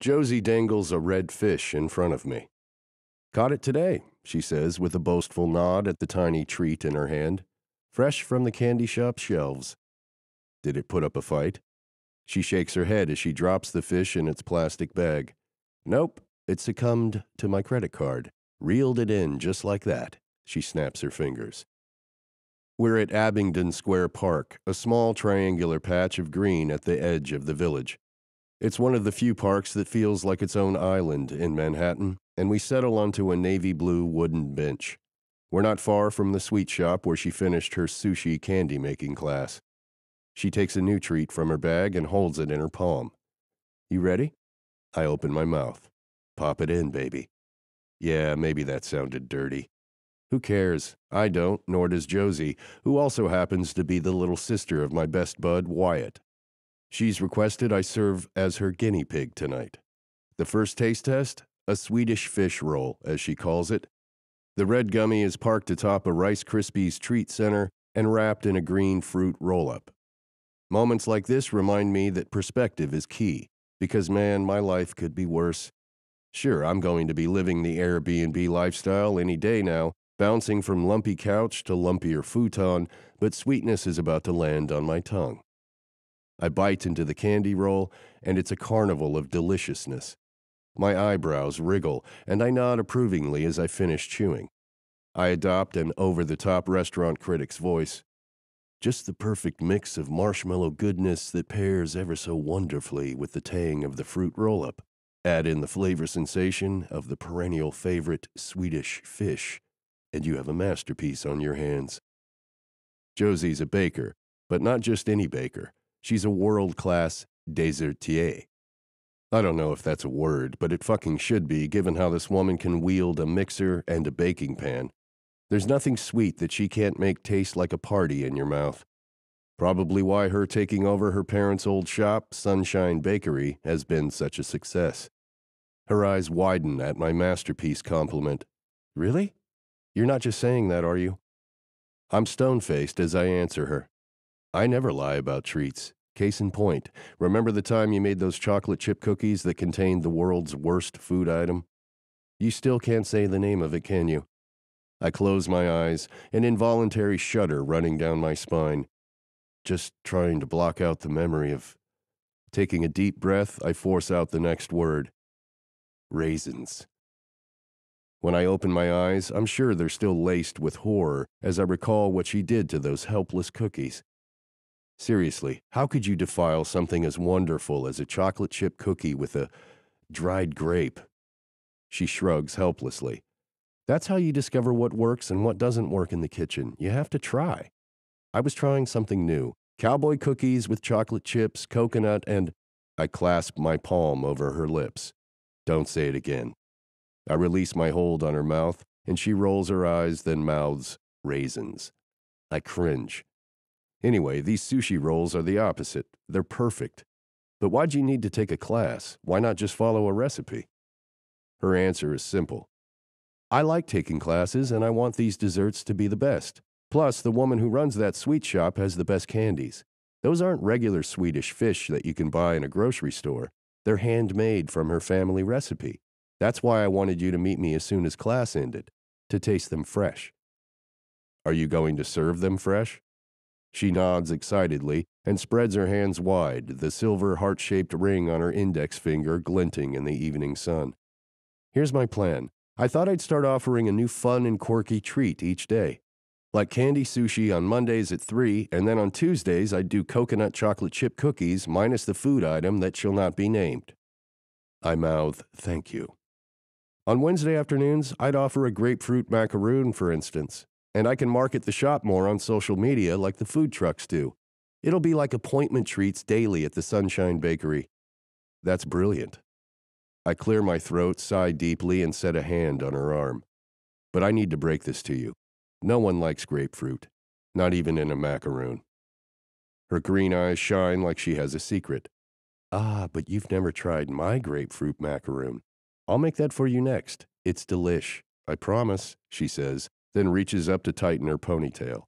Josie dangles a red fish in front of me. Caught it today, she says, with a boastful nod at the tiny treat in her hand, fresh from the candy shop shelves. Did it put up a fight? She shakes her head as she drops the fish in its plastic bag. Nope, it succumbed to my credit card. Reeled it in just like that, she snaps her fingers. We're at Abingdon Square Park, a small triangular patch of green at the edge of the village. It's one of the few parks that feels like its own island in Manhattan, and we settle onto a navy blue wooden bench. We're not far from the sweet shop where she finished her sushi candy making class. She takes a new treat from her bag and holds it in her palm. You ready? I open my mouth. Pop it in, baby. Yeah, maybe that sounded dirty. Who cares? I don't, nor does Josie, who also happens to be the little sister of my best bud, Wyatt. She's requested I serve as her guinea pig tonight. The first taste test, a Swedish fish roll, as she calls it. The red gummy is parked atop a Rice Krispies treat center and wrapped in a green fruit roll up. Moments like this remind me that perspective is key, because man, my life could be worse. Sure, I'm going to be living the Airbnb lifestyle any day now, bouncing from lumpy couch to lumpier futon, but sweetness is about to land on my tongue. I bite into the candy roll, and it's a carnival of deliciousness. My eyebrows wriggle, and I nod approvingly as I finish chewing. I adopt an over the top restaurant critic's voice. Just the perfect mix of marshmallow goodness that pairs ever so wonderfully with the tang of the fruit roll up. Add in the flavor sensation of the perennial favorite Swedish fish, and you have a masterpiece on your hands. Josie's a baker, but not just any baker. She's a world class desertier. I don't know if that's a word, but it fucking should be, given how this woman can wield a mixer and a baking pan. There's nothing sweet that she can't make taste like a party in your mouth. Probably why her taking over her parents' old shop, Sunshine Bakery, has been such a success. Her eyes widen at my masterpiece compliment. Really? You're not just saying that, are you? I'm stone faced as I answer her. I never lie about treats. Case in point, remember the time you made those chocolate chip cookies that contained the world's worst food item? You still can't say the name of it, can you? I close my eyes, an involuntary shudder running down my spine, just trying to block out the memory of. Taking a deep breath, I force out the next word raisins. When I open my eyes, I'm sure they're still laced with horror as I recall what she did to those helpless cookies. Seriously, how could you defile something as wonderful as a chocolate chip cookie with a dried grape? She shrugs helplessly. That's how you discover what works and what doesn't work in the kitchen. You have to try. I was trying something new cowboy cookies with chocolate chips, coconut, and I clasp my palm over her lips. Don't say it again. I release my hold on her mouth, and she rolls her eyes, then mouths raisins. I cringe. Anyway, these sushi rolls are the opposite. They're perfect. But why'd you need to take a class? Why not just follow a recipe? Her answer is simple I like taking classes, and I want these desserts to be the best. Plus, the woman who runs that sweet shop has the best candies. Those aren't regular Swedish fish that you can buy in a grocery store. They're handmade from her family recipe. That's why I wanted you to meet me as soon as class ended, to taste them fresh. Are you going to serve them fresh? She nods excitedly and spreads her hands wide, the silver heart shaped ring on her index finger glinting in the evening sun. Here's my plan. I thought I'd start offering a new fun and quirky treat each day. Like candy sushi on Mondays at 3, and then on Tuesdays I'd do coconut chocolate chip cookies minus the food item that shall not be named. I mouth, thank you. On Wednesday afternoons, I'd offer a grapefruit macaroon, for instance and I can market the shop more on social media like the food trucks do. It'll be like appointment treats daily at the Sunshine Bakery. That's brilliant. I clear my throat, sigh deeply, and set a hand on her arm. But I need to break this to you. No one likes grapefruit, not even in a macaroon. Her green eyes shine like she has a secret. Ah, but you've never tried my grapefruit macaroon. I'll make that for you next. It's delish, I promise, she says, then reaches up to tighten her ponytail.